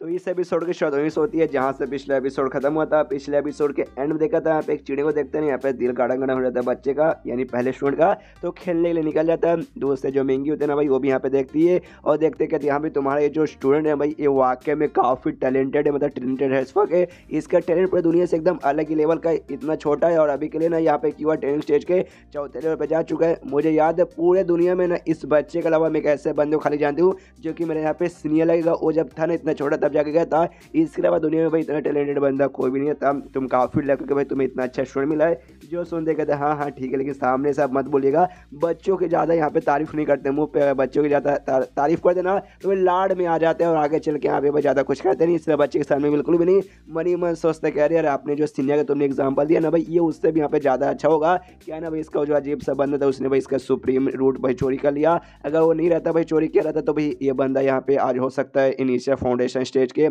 तो इस एपिसोड की वहीं से होती है जहाँ से पिछले एपिसोड खत्म हुआ था पिछले एपिसोड के एंड में देखा था यहाँ पे एक चिड़े को देखते हैं यहाँ पे दिल गाड़ा गाड़ा हो जाता है बच्चे का यानी पहले स्टूडेंट का तो खेलने के लिए निकल जाता है दोस्त जो महंगी होते हैं ना भाई वो भी यहाँ पे देखती है और देखते कहते यहाँ पे तुम्हारा ये जो स्टूडेंट है भाई ये वाक्य में काफ़ी टैलेंटेड है मतलब टैलेंटेड है इस वक्त इसका टैलेंट पूरी दुनिया से एकदम अलग ही लेवल का इतना छोटा है और अभी के लिए ना यहाँ पे क्यू ट्रेनिंग स्टेज के चौथे लेवल पर जा चुका है मुझे याद है पूरे दुनिया में ना इस बच्चे के अलावा मैं एक ऐसे बंदे खाली जानती हूँ जो कि मेरे यहाँ पे सीनियर लगेगा वो जब था ना इतना छोटा था तब जाके कहता है इसके अलावा दुनिया में भाई इतना टैलेंटेड बंदा कोई भी नहीं था तुम काफ़ी लग के भाई तुम्हें इतना अच्छा स्टूडेंट मिला है जो सुन दे कहते हाँ हाँ ठीक है लेकिन सामने से आप मत बोलिएगा बच्चों के ज़्यादा यहाँ पे तारीफ नहीं करते मुँह पे बच्चों की ज़्यादा तारीफ कर देना तो वे लाड में आ जाते हैं और आगे चल के यहाँ पे ज़्यादा कुछ करते नहीं इसलिए बच्चे के सामने बिल्कुल भी नहीं मनी मन सोचते कह रहे यार आपने जो सीनियर का तुमने एग्जाम्पल दिया ना भाई ये उससे भी यहाँ पे ज़्यादा अच्छा होगा क्या ना भाई इसका जो अजीब सा बंदा था उसने भाई इसका सुप्रीम रूट भाई चोरी कर लिया अगर वो नहीं रहता भाई चोरी किया रहता तो भाई ये बंदा यहाँ पे आज हो सकता है इनिशिया फाउंडेशन स्टेट स्टेट के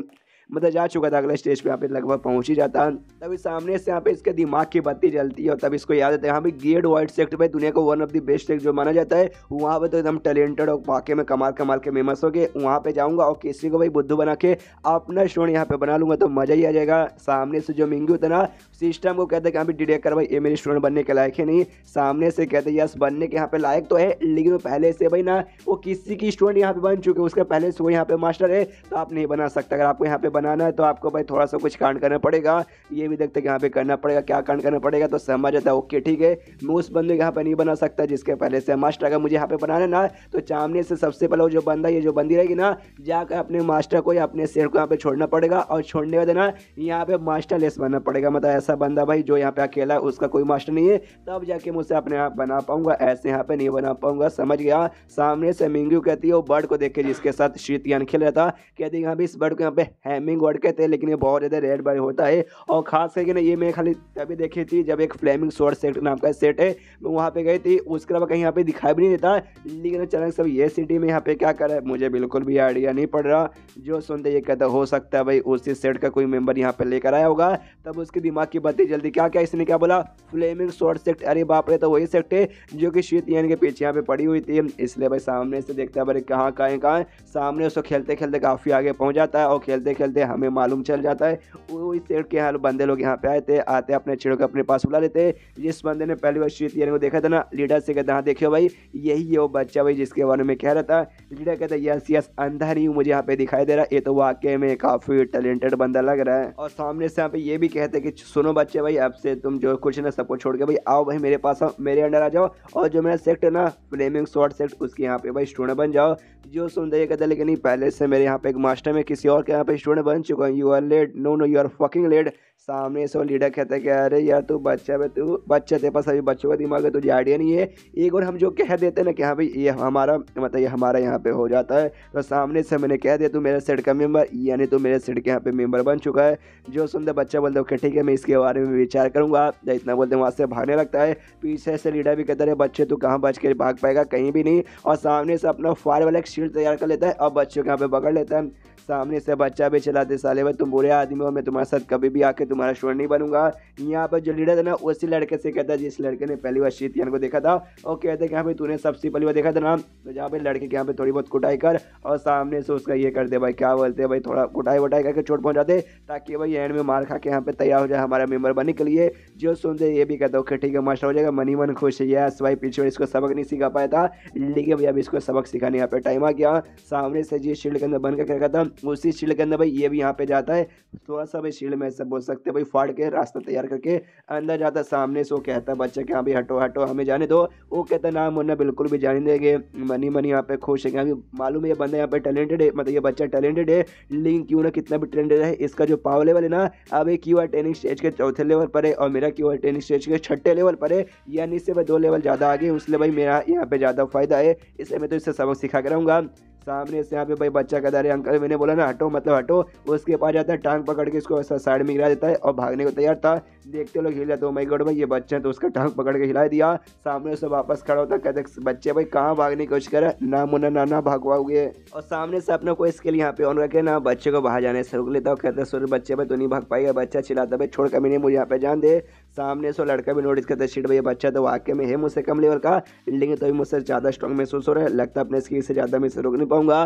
मतलब जा चुका था अगले स्टेज पे यहाँ पे लगभग पहुंच ही जाता तभी सामने से यहाँ पे इसके दिमाग की बत्ती जलती है और तब इसको याद आता है यहाँ पे गेड वाइट सेक्ट पे दुनिया को वन ऑफ द बेस्ट जो माना जाता है वहाँ पे तो एकदम टैलेंटेड और वाके में कमाल कमाल के फेमस हो गए वहाँ पे जाऊँगा और किसी को भाई बुद्धू बना के अपना स्टोन यहाँ पे बना लूंगा तो मज़ा ही आ जाएगा सामने से जो मिंगी होता ना सिस्टम को कहते हैं कि यहाँ डिटेक्ट कर भाई ये मेरे स्टूडेंट बनने के लायक है नहीं सामने से कहते यस बनने के यहाँ पे लायक तो है लेकिन वो पहले से भाई ना वो किसी की स्टूडेंट यहाँ पे बन चुके उसका पहले से वो यहाँ पे मास्टर है तो आप नहीं बना सकते अगर आपको यहाँ पे बनाना है तो आपको भाई थोड़ा सा कुछ कांड करना पड़ेगा ये भी देखते हैं यहाँ पे करना पड़ेगा क्या कांड करना पड़ेगा तो समझ आता है ओके ठीक है मैं उस बंदे यहाँ पर नहीं बना सकता जिसके पहले से मास्टर अगर मुझे यहाँ पे बनाना ना तो सामने से सबसे पहले वो जो बंदा ये जो बंदी रहेगी ना जाकर अपने मास्टर को या अपने शेर को यहाँ पे छोड़ना पड़ेगा और छोड़ने का देना यहाँ पे मास्टर लेस बनना पड़ेगा मतलब ऐसा बंदा भाई जो यहाँ पे अकेला है उसका कोई मास्टर नहीं है तब जाके मुझसे अपने आप बना पाऊंगा ऐसे यहाँ पे नहीं बना पाऊंगा समझ गया सामने से मिंगू कहती है वो बर्ड को देख के जिसके साथ शीत खेल रहा था कहती है यहाँ पे इस बर्ड को यहाँ पे हैमी फ्लेमिंग वर्ड कहते हैं लेकिन ये बहुत ज़्यादा रेड बर्ड होता है और खास करके ना ये मैं खाली तभी देखी थी जब एक फ्लेमिंग शॉर्ट सेट नाम का सेट है मैं वहाँ पर गई थी उसके अलावा कहीं यहाँ पर दिखाई भी नहीं देता लेकिन अचानक सब ये सिटी में यहाँ पे क्या कर है मुझे बिल्कुल भी आइडिया नहीं पड़ रहा जो सुनते ये कहता हो सकता है भाई उसी सेट का कोई मेम्बर यहाँ पर लेकर आया होगा तब उसके दिमाग की बत्ती जल्दी क्या क्या इसने क्या बोला फ्लेमिंग शॉर्ट सेट अरे बाप रे तो वही सेट है जो कि शीत यान के पीछे यहाँ पे पड़ी हुई थी इसलिए भाई सामने से देखता है भाई कहाँ कहाँ कहाँ सामने उसको खेलते खेलते काफ़ी आगे पहुँच जाता है और खेलते खेलते थे हमें मालूम चल जाता है वो इस सेठ के हाल बंदे लोग यहाँ पे आए थे आते अपने चिड़ों को अपने पास बुला लेते जिस बंदे ने पहली बार श्री श्वेत को देखा था ना लीडर से कहता हाँ देखियो भाई यही वो बच्चा भाई जिसके बारे में कह रहा था लीडर कहता यस यस अंधा नहीं मुझे यहाँ पे दिखाई दे रहा ये तो वाकई में काफ़ी टैलेंटेड बंदा लग रहा है और सामने से यहाँ पे ये भी कहते कि सुनो बच्चे भाई अब से तुम जो कुछ ना सबको छोड़ के भाई आओ भाई मेरे पास आओ मेरे अंडर आ जाओ और जो मेरा सेक्ट है ना फ्लेमिंग शॉर्ट सेक्ट उसके यहाँ पे भाई स्टूडेंट बन जाओ जो सुनते कहते लेकिन नहीं पहले से मेरे यहाँ पे एक मास्टर में किसी और के यहाँ पे स्टूडेंट बन चुका हूँ you are late no no you are fucking late सामने से वो लीडर कहते हैं कि अरे यार तू बच्चा है तू बच्चा तेरे पास अभी बच्चों का दिमाग है तुझे आइडिया नहीं है एक और हम जो कह देते हैं ना कि हाँ भाई ये हमारा मतलब ये हमारा यहाँ पे हो जाता है तो सामने से मैंने कह दिया तू मेरे सेट का मेम्बर यानी तू मेरे सेट के यहाँ पे मेम्बर बन चुका है जो सुनते बच्चा बोलते ओके ठीक है मैं इसके बारे में विचार करूँगा या इतना बोलते वहाँ से भागने लगता है पीछे से लीडर भी कहते रहे बच्चे तू कहाँ बच के भाग पाएगा कहीं भी नहीं और सामने से अपना फायर वाला एक शील्ड तैयार कर लेता है और बच्चों के यहाँ पे पकड़ लेता है सामने से बच्चा भी चलाते साले भाई तुम बुरे आदमी हो मैं तुम्हारे साथ कभी भी आके तुम्हारा शोर नहीं बनूंगा यहाँ पर जो लीडर था ना उसी लड़के से कहता है जिस लड़के ने पहली बार शीतियान को देखा था और कहते यहाँ पे तूने सबसे पहली बार देखा था ना तो जहाँ पे लड़के के यहाँ पे थोड़ी बहुत कुटाई कर और सामने से उसका ये करते भाई क्या बोलते भाई थोड़ा कुटाई वटाई करके चोट पहुँचाते ताकि भाई एंड में मार खा के यहाँ पे तैयार हो जाए हमारा मेम्बर बनने के लिए जो सुनते ये भी कहता ओके ठीक है मास्टर हो जाएगा मनी मन खुश है यस भाई पीछे इसको सबक नहीं सिखा पाया था लेकिन भाई अभी इसको सबक सिखाने यहाँ पे टाइम आ गया सामने से जी शील्ड के अंदर बन कर कहता था उसी शील्ड के अंदर भाई ये भी यहाँ पे जाता है थोड़ा सा भाई शील्ड में ऐसा बोल सकते हैं भाई फाड़ के रास्ता तैयार करके अंदर जाता है सामने से वो कहता है बच्चा के यहाँ भाई हटो हटो हमें जाने दो वो कहता है ना मुन्ना बिल्कुल भी जाने देंगे मनी मनी यहाँ पे खुश है यहाँ मालूम है ये बंदा यहाँ पे टैलेंटेड है मतलब ये बच्चा टैलेंटेड है लेकिन क्यों ना कितना भी टैलेंटेड है इसका जो पावर लेवल है ना अब एक क्यू आर ट्रेनिंग स्टेज के चौथे लेवल पर है और मेरा क्यू आर ट्रेनिंग स्टेज के छठे लेवल पर है यानी इससे भाई दो लेवल ज़्यादा आगे उसलिए भाई मेरा यहाँ पे ज़्यादा फायदा है इसलिए मैं तो इससे सबक सिखा कराऊंगा सामने से यहाँ पे भाई बच्चा कहता रहे अंकल मैंने बोला ना हटो मतलब हटो उसके पास जाता है टांग पकड़ के इसको साइड में गिरा देता है और भागने को तैयार था देखते लोग हिल जाते हो माई गोड भाई ये बच्चा हैं तो उसका टांग पकड़ के हिला दिया सामने से वापस खड़ा होता कहते बच्चे भाई कहाँ भागने की कोशिश करे ना मुन्ना ना ना भागवाओगे और सामने से अपने को इसके लिए यहाँ पे ऑन रखे ना बच्चे को बाहर जाने से रुक लेता हूँ कहते सूर्य बच्चे भाई तो नहीं भाग पाएगा बच्चा चिल्लाता भाई छोड़ कर मैंने मुझे यहाँ पे जान दे सामने से लड़का भी नोटिस करता है शिट भैया बच्चा तो वाक्य में है मुझसे कम लेवल का लेकिन तभी तो मुझसे ज़्यादा स्ट्रॉन्ग महसूस हो रहा है लगता है अपने स्किल से ज़्यादा मैं इसे रोक नहीं पाऊंगा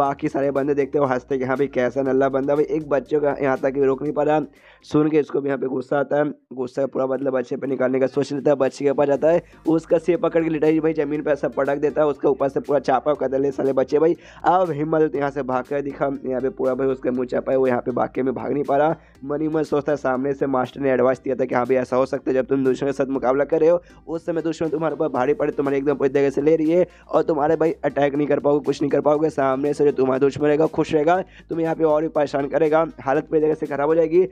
बाकी सारे बंदे देखते हुए हंसते कि हाँ भाई कैसा नल्ला बंदा भाई एक बच्चे का यहाँ तक रोक नहीं पा रहा सुन के इसको भी यहाँ पे गुस्सा आता है गुस्सा का पूरा बदला मतलब बच्चे पर निकालने का सोच लेता है बच्चे के पास जाता है उसका सिर पकड़ के लिटाई भाई जमीन पर ऐसा पटक देता है उसके ऊपर से पूरा चापा कर ले सारे बच्चे भाई अब हिम्मत तो यहाँ से भाग कर दिखा यहाँ पे पूरा भाई उसके मुँह चापा है वो यहाँ पे वाकई में भाग नहीं पा रहा मनी मन सोचता है सामने से मास्टर ने एडवाइस दिया था कि हाँ भाई ऐसा ऐसा हो सकता है जब तुम दूसरों के साथ मुकाबला कर रहे हो उस समय दुश्मन तुम्हारे ऊपर भारी पड़े तुम्हारे एकदम पूरी तरीके से ले रही है और तुम्हारे भाई अटैक नहीं कर पाओगे कुछ नहीं कर पाओगे सामने से जो तुम्हारा दुश्मन रहेगा खुश रहेगा तुम यहाँ पे और भी परेशान करेगा हालत पूरी तरीके से खराब हो जाएगी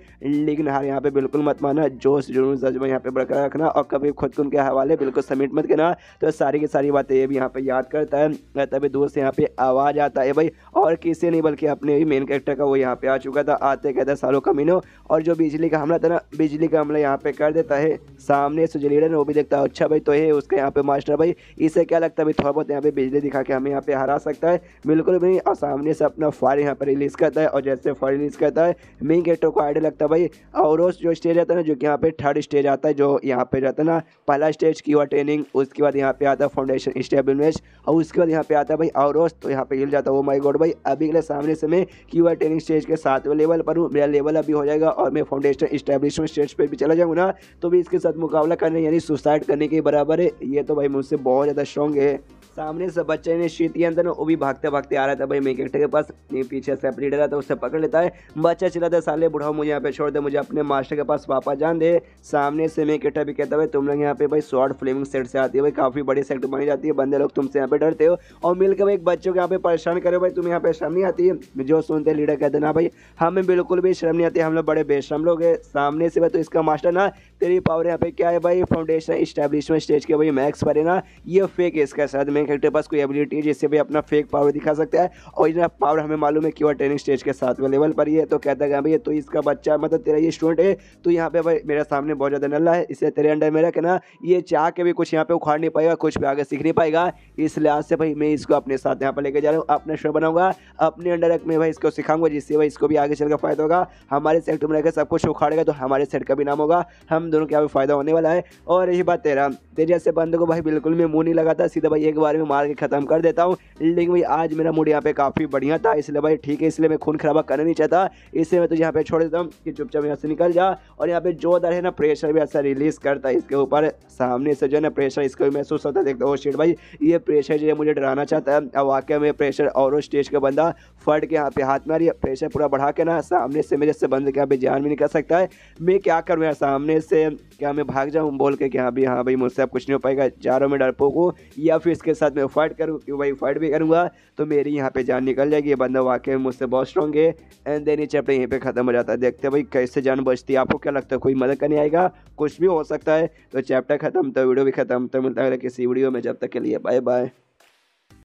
लेकिन हार यहाँ पे बिल्कुल मत माना जोश जुनून जज्बा यहाँ पे बरकरार रखना और कभी खुद को उनके हवाले बिल्कुल समिट मत करना तो सारी की सारी बातें ये भी यहाँ पे याद करता है तभी दूर से यहाँ पे आवाज़ आता है भाई और किसी नहीं बल्कि अपने ही मेन कैरेक्टर का वो यहाँ पे आ चुका था आते कहते सालों का मीनो और जो बिजली का हमला था ना बिजली का हमला यहाँ पे कर दिखाई देता है सामने से जो लीडर है वो भी देखता है अच्छा भाई तो ये उसके यहाँ पे मास्टर भाई इसे क्या लगता है भाई थोड़ा बहुत यहाँ पे बिजली दिखा के हमें यहाँ पे हरा सकता है बिल्कुल भी और सामने से अपना फायर यहाँ पर रिलीज़ करता है और जैसे फायर रिलीज़ करता है मेन गेटों को आइडिया लगता है भाई और जो स्टेज आता है ना जो कि यहाँ पे थर्ड स्टेज आता है जो यहाँ पे जाता है ना पहला स्टेज की हुआ ट्रेनिंग उसके बाद यहाँ पे आता है फाउंडेशन स्टेबल मैच और उसके बाद यहाँ पे आता है भाई और तो यहाँ पे हिल जाता है वो माई गोड भाई अभी के लिए सामने से मैं की हुआ ट्रेनिंग स्टेज के सातवें लेवल पर हूँ मेरा लेवल अभी हो जाएगा और मैं फाउंडेशन स्टैब्लिशमेंट स्टेज पर भी चला जाऊँगा तो भी इसके साथ मुकाबला करने यानी सुसाइड करने के बराबर है ये तो भाई मुझसे बहुत ज़्यादा स्ट्रॉन्ग है सामने से बच्चे ने शीत के अंदर वो भी भागते भागते आ रहा था भाई मेकेटर के पास पीछे से अपनी डरा था तो उससे पकड़ लेता है बच्चा चला था साले बुढ़ाओ मुझे यहाँ पे छोड़ दे मुझे अपने मास्टर के पास वापस जान दे सामने से मेकेटर भी कहता है तुम लोग यहाँ पे भाई शॉर्ट फ्लेमिंग सेट से आती है भाई काफ़ी बड़ी सेट बनी जाती है बंदे लोग तुमसे यहाँ पे डरते हो और मिलकर भाई एक बच्चों को यहाँ पे परेशान करो भाई तुम यहाँ पे शर्म नहीं आती है जो सुनते लीडर कहते ना भाई हमें बिल्कुल भी शर्म नहीं आती हम लोग बड़े बेशरम लोग हैं सामने से भाई तो इसका मास्टर ना तेरी पावर यहाँ पे क्या है भाई फाउंडेशन स्टैब्लिशमेंट स्टेज के भाई मैक्स पर है ना ये फेक है इसका शायद मैं मेन कैरेक्टर पास कोई एबिलिटी है जिससे भी अपना फेक पावर दिखा सकता है और इतना पावर हमें मालूम है कि वह ट्रेनिंग स्टेज के साथ में लेवल पर ही है तो कहता है हाँ भैया तो इसका बच्चा मतलब तेरा ये स्टूडेंट है तो यहाँ पे भाई मेरे सामने बहुत ज़्यादा नल्ला है इसलिए तेरे अंडर मेरा कहना ये चाह के भी कुछ यहाँ पे उखाड़ नहीं पाएगा कुछ भी आगे सीख नहीं पाएगा इस लिहाज से भाई मैं इसको अपने साथ यहाँ पर लेके जा रहा हूँ अपना शो बनाऊंगा अपने अंडर में भाई इसको सिखाऊंगा जिससे भाई इसको भी आगे चल फायदा होगा हमारे सेक्टर में रहकर सब कुछ उखाड़ेगा तो हमारे सेट का भी नाम होगा हम दोनों के यहाँ फायदा होने वाला है और यही बात तेरा तेरे जैसे बंद को भाई बिल्कुल मैं मुँह नहीं लगाता सीधा भाई एक बार बार में मार के ख़त्म कर देता हूँ लेकिन भाई आज मेरा मूड यहाँ पे काफ़ी बढ़िया था इसलिए भाई ठीक है इसलिए मैं खून खराबा करना नहीं चाहता इसलिए मैं तो यहाँ पे छोड़ देता हूँ कि चुपचाप यहाँ से निकल जा और यहाँ पे जोरदार है ना प्रेशर भी ऐसा रिलीज़ करता है इसके ऊपर सामने से जो है ना प्रेशर इसको भी महसूस होता है देखते हो शेट oh भाई ये प्रेशर जो है मुझे डराना चाहता है अब वाकई में प्रेशर और स्टेज का बंदा फट के यहाँ पे हाथ में प्रेशर पूरा बढ़ा के ना सामने से मेरे से बंद के यहाँ पे जान भी नहीं कर सकता है मैं क्या करूँ यार सामने से क्या मैं भाग जाऊँ बोल के कि हाँ भाई हाँ भाई मुझसे अब कुछ नहीं हो पाएगा चारों में डरपोक हो या फिर इसके साथ मैं फाइट करूँ क्यों भाई फाइट भी करूँगा तो मेरी यहाँ पे जान निकल जाएगी ये बंदा वाकई में मुझसे बहुत स्ट्रॉन्ग है एंड देन ये चैप्टर यहीं पर ख़त्म हो जाता है देखते भाई कैसे जान बचती है आपको क्या लगता है कोई मदद करने आएगा कुछ भी हो सकता है तो चैप्टर खत्म तो वीडियो भी खत्म तो मिलता है किसी वीडियो में जब तक के लिए बाय बाय